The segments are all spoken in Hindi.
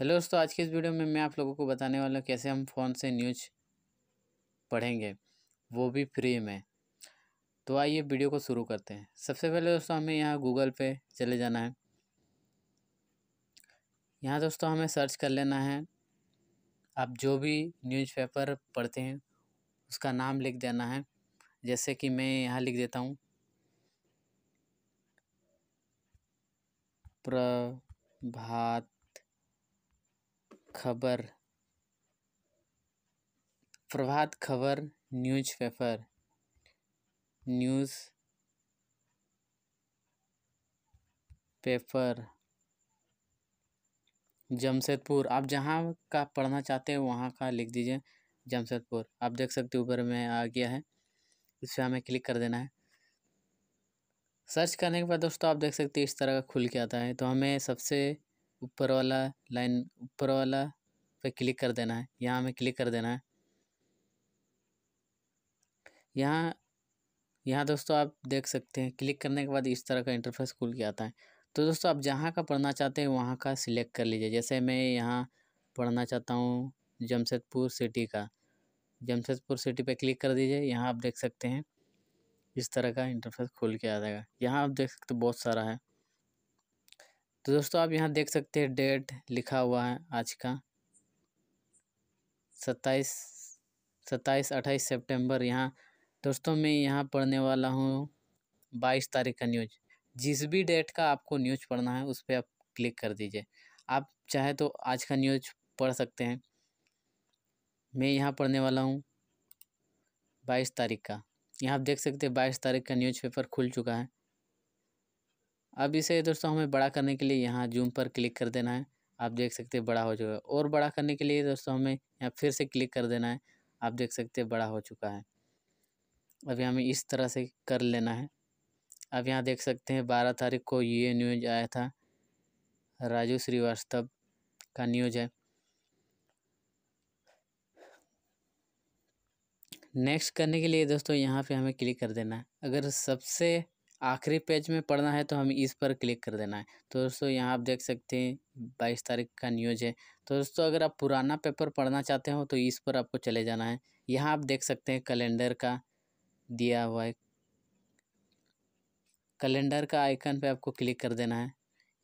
हेलो दोस्तों आज के इस वीडियो में मैं आप लोगों को बताने वाला हूँ कैसे हम फ़ोन से न्यूज पढ़ेंगे वो भी फ्री में तो आइए वीडियो को शुरू करते हैं सबसे पहले दोस्तों हमें यहाँ गूगल पे चले जाना है यहाँ दोस्तों हमें सर्च कर लेना है आप जो भी न्यूज़पेपर पढ़ते हैं उसका नाम लिख देना है जैसे कि मैं यहाँ लिख देता हूँ प्रभात Khabar Prabhat Khabar newspaper newspaper Jamshedpur आप जहाँ का पढ़ना चाहते हैं वहाँ का लिख दीजिए जमशेदपुर आप देख सकते हो ऊपर में आ गया है इस पर हमें क्लिक कर देना है सर्च करने के बाद दोस्तों आप देख सकते हैं इस तरह का खुल के आता है तो हमें सबसे ऊपर वाला लाइन ऊपर वाला पे क्लिक कर देना है यहाँ हमें क्लिक कर देना है यहाँ यहाँ दोस्तों आप देख सकते हैं क्लिक करने के बाद इस तरह का इंटरफेस खुल के आता है तो दोस्तों आप जहाँ का पढ़ना चाहते हैं वहाँ का सिलेक्ट कर लीजिए जैसे मैं यहाँ पढ़ना चाहता हूँ जमशेदपुर सिटी का जमशेदपुर सिटी पे क्लिक कर दीजिए यहाँ आप देख सकते हैं इस तरह का इंटरफेस खुल के आ जाएगा यहाँ आप देख सकते बहुत सारा है तो दोस्तों आप यहाँ देख सकते हैं डेट लिखा हुआ है आज का सत्ताईस सत्ताईस अट्ठाईस सेप्टेम्बर यहाँ दोस्तों मैं यहाँ पढ़ने वाला हूँ बाईस तारीख का न्यूज जिस भी डेट का आपको न्यूज पढ़ना है उस पर आप क्लिक कर दीजिए आप चाहे तो आज का न्यूज पढ़ सकते हैं मैं यहाँ पढ़ने वाला हूँ बाईस तारीख का यहाँ आप देख सकते हैं बाईस तारीख का न्यूज़पेपर खुल चुका है अब इसे दोस्तों हमें बड़ा करने के लिए यहाँ जूम पर क्लिक कर देना है आप देख सकते हैं बड़ा हो चुका है और बड़ा करने के लिए दोस्तों हमें यहाँ फिर से क्लिक कर देना है आप देख सकते हैं बड़ा हो चुका है अभी हमें इस तरह से कर लेना है अब यहाँ देख सकते हैं बारह तारीख को ये न्यूज आया था राजू श्रीवास्तव का न्यूज है नेक्स्ट करने के लिए दोस्तों यहाँ पे हमें क्लिक कर देना है अगर सबसे आखिरी पेज में पढ़ना है तो हमें इस पर क्लिक कर देना है तो दोस्तों यहाँ आप देख सकते हैं बाईस तारीख का न्यूज है तो दोस्तों अगर आप पुराना पेपर पढ़ना चाहते हो तो इस पर आपको चले जाना है यहाँ आप देख सकते हैं कैलेंडर का दिया हुआ है कैलेंडर का आइकन पे आपको क्लिक कर देना है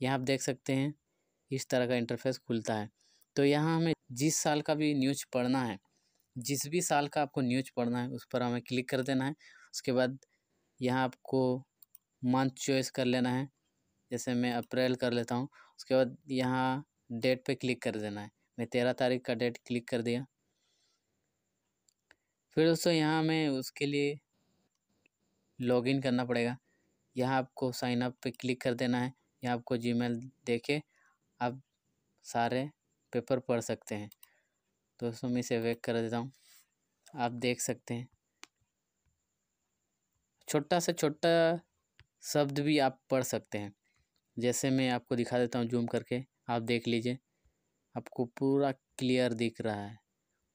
यहाँ आप देख सकते हैं इस तरह का इंटरफेस खुलता है तो यहाँ हमें जिस साल का भी न्यूज पढ़ना है जिस भी साल का आपको न्यूज पढ़ना है उस पर हमें क्लिक कर देना है उसके बाद यहाँ आपको मंथ चॉइस कर लेना है जैसे मैं अप्रैल कर लेता हूँ उसके बाद यहाँ डेट पे क्लिक कर देना है मैं तेरह तारीख का डेट क्लिक कर दिया फिर दोस्तों यहाँ मैं उसके लिए लॉगिन करना पड़ेगा यहाँ आपको साइन अप पे क्लिक कर देना है यहाँ आपको जीमेल के आप सारे पेपर पढ़ सकते हैं दोस्तों मैं इसे वेक कर देता हूँ आप देख सकते हैं छोटा से छोटा शब्द भी आप पढ़ सकते हैं जैसे मैं आपको दिखा देता हूँ जूम करके आप देख लीजिए आपको पूरा क्लियर दिख रहा है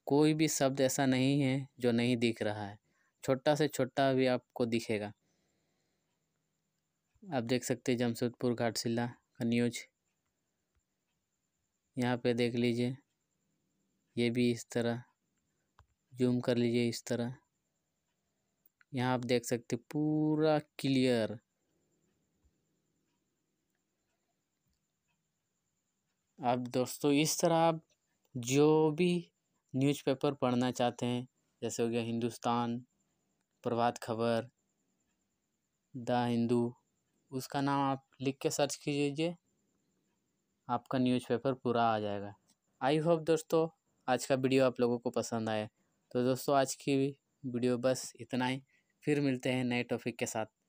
कोई भी शब्द ऐसा नहीं है जो नहीं दिख रहा है छोटा से छोटा भी आपको दिखेगा आप देख सकते हैं जमशेदपुर घाटशिला का न्यूज यहाँ पे देख लीजिए ये भी इस तरह जूम कर लीजिए इस तरह यहाँ आप देख सकते पूरा क्लियर अब दोस्तों इस तरह आप जो भी न्यूज़पेपर पढ़ना चाहते हैं जैसे हो गया हिंदुस्तान प्रभात खबर द हिंदू उसका नाम आप लिख के सर्च कीजिए आपका न्यूज़पेपर पूरा आ जाएगा आई होप दोस्तों आज का वीडियो आप लोगों को पसंद आए तो दोस्तों आज की वीडियो बस इतना ही फिर मिलते हैं नए टॉपिक के साथ